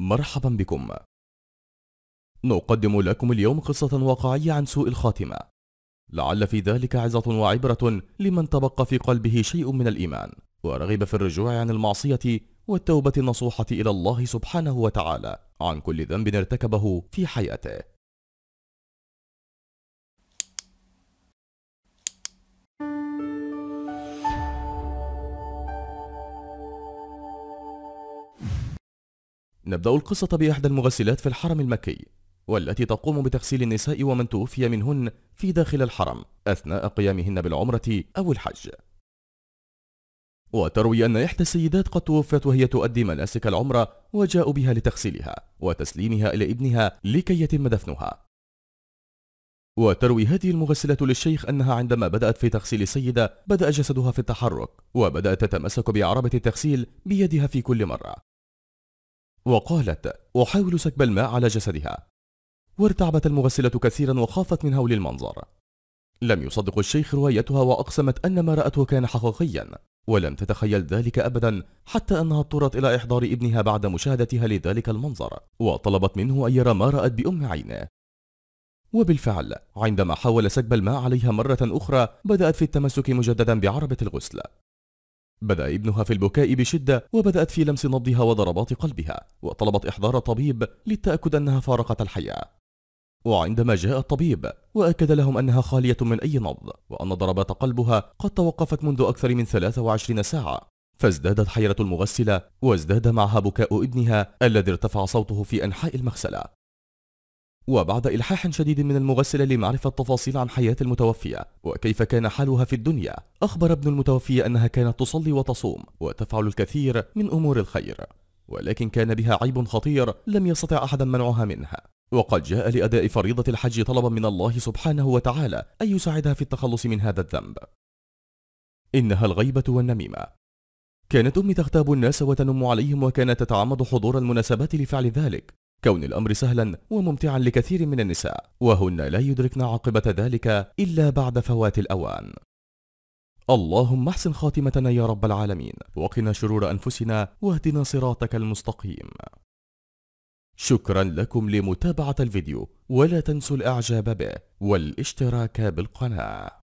مرحبا بكم نقدم لكم اليوم قصة واقعية عن سوء الخاتمة لعل في ذلك عظة وعبرة لمن تبقى في قلبه شيء من الإيمان ورغب في الرجوع عن المعصية والتوبة النصوحة إلى الله سبحانه وتعالى عن كل ذنب ارتكبه في حياته نبدأ القصة بإحدى المغسلات في الحرم المكي والتي تقوم بتغسيل النساء ومن توفي منهن في داخل الحرم أثناء قيامهن بالعمرة أو الحج وتروي أن إحدى السيدات قد توفت وهي تؤدي مناسك العمرة وجاء بها لتغسيلها وتسليمها إلى ابنها لكي يتم دفنها وتروي هذه المغسلة للشيخ أنها عندما بدأت في تغسيل السيدة بدأ جسدها في التحرك وبدأت تتمسك بعربة التغسيل بيدها في كل مرة وقالت أحاول سكب الماء على جسدها وارتعبت المغسلة كثيرا وخافت من هول المنظر لم يصدق الشيخ روايتها وأقسمت أن ما رأته كان حقيقيا ولم تتخيل ذلك أبدا حتى أنها اضطرت إلى إحضار ابنها بعد مشاهدتها لذلك المنظر وطلبت منه أن يرى ما رأت بأم عينه وبالفعل عندما حاول سكب الماء عليها مرة أخرى بدأت في التمسك مجددا بعربة الغسل بدأ ابنها في البكاء بشدة وبدأت في لمس نبضها وضربات قلبها وطلبت إحضار الطبيب للتأكد أنها فارقت الحياة وعندما جاء الطبيب وأكد لهم أنها خالية من أي نبض وأن ضربات قلبها قد توقفت منذ أكثر من 23 ساعة فازدادت حيرة المغسلة وازداد معها بكاء ابنها الذي ارتفع صوته في أنحاء المغسلة وبعد إلحاح شديد من المغسلة لمعرفة تفاصيل عن حياة المتوفية وكيف كان حالها في الدنيا أخبر ابن المتوفية أنها كانت تصلي وتصوم وتفعل الكثير من أمور الخير ولكن كان بها عيب خطير لم يستطع أحدا منعها منها وقد جاء لأداء فريضة الحج طلبا من الله سبحانه وتعالى أن يساعدها في التخلص من هذا الذنب إنها الغيبة والنميمة كانت أمي تغتاب الناس وتنم عليهم وكانت تتعمد حضور المناسبات لفعل ذلك كون الأمر سهلا وممتعا لكثير من النساء وهن لا يدركن عاقبة ذلك إلا بعد فوات الأوان اللهم احسن خاتمتنا يا رب العالمين وقنا شرور أنفسنا واهدنا صراطك المستقيم شكرا لكم لمتابعة الفيديو ولا تنسوا الإعجاب به والاشتراك بالقناة